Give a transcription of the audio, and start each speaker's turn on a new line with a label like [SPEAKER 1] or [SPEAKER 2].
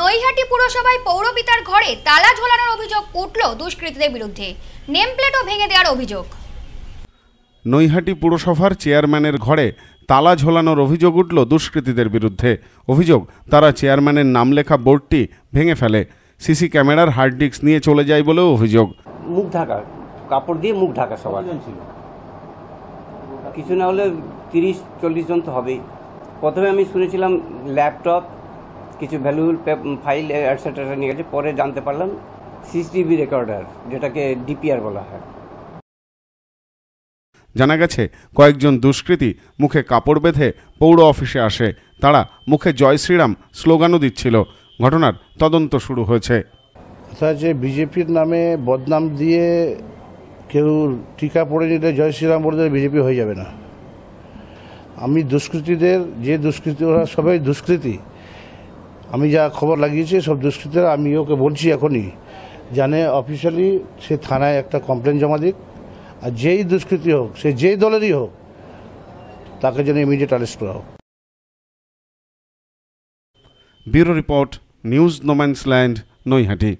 [SPEAKER 1] নৈহাটি পুরসভায় পৌরপিতার ঘরে তালা ঝোলানোর অভিযোগ উঠল দুষ্কৃতীদের বিরুদ্ধে নেমপ্লেটও ভেঙে দেওয়ার অভিযোগ
[SPEAKER 2] নৈহাটি পুরসভার চেয়ারম্যানের ঘরে তালা ঝোলানোর অভিযোগ উঠল দুষ্কৃতীদের বিরুদ্ধে অভিযোগ তারা চেয়ারম্যানের নাম লেখা বোর্ডটি ভেঙে ফেলে সিসি ক্যামেরার হার্ড ডিস্ক নিয়ে চলে যায় বলেও অভিযোগ
[SPEAKER 3] মুখ ঢাকা কাপড় দিয়ে মুখ ঢাকা সবার কিছু না হলে তিরিশ চল্লিশ জন তো হবেই প্রথমে আমি শুনেছিলাম ল্যাপটপ কিছু ভ্যালুয়েবল ফাইল অ্যাটসেট্রা নিয়ে গেছে পরে জানতে পারলাম সিসিটিভি রেকর্ডার যেটাকে ডিপিআর বলা হয়
[SPEAKER 2] জানা গেছে কয়েকজন দুষ্কৃতী মুখে কাপড় বেঁধে পৌর অফিসে আসে তারা মুখে জয় শ্রীরাম স্লোগানও দিচ্ছিল ঘটনার তদন্ত শুরু হয়েছে
[SPEAKER 4] যে বিজেপির নামে বদনাম দিয়ে কেউ টিকা পড়ে নিলে জয় শ্রীরাম বলে বিজেপি হয়ে যাবে না আমি দুষ্কৃতীদের যে দুষ্কৃতি ওরা সবাই দুষ্কৃতী আমি যা খবর লাগিয়েছি সব দুষ্কৃতীরা আমি ওকে বলছি এখনই জানে অফিসিয়ালি সে থানায় একটা কমপ্লেন জমা দিক আর যেই দুষ্কৃতি হোক সে যেই দলেরই হোক তাকে যেন ইমিডিয়েট অ্যারেস্ট করা হোক
[SPEAKER 2] bureau report news no man's land Naihati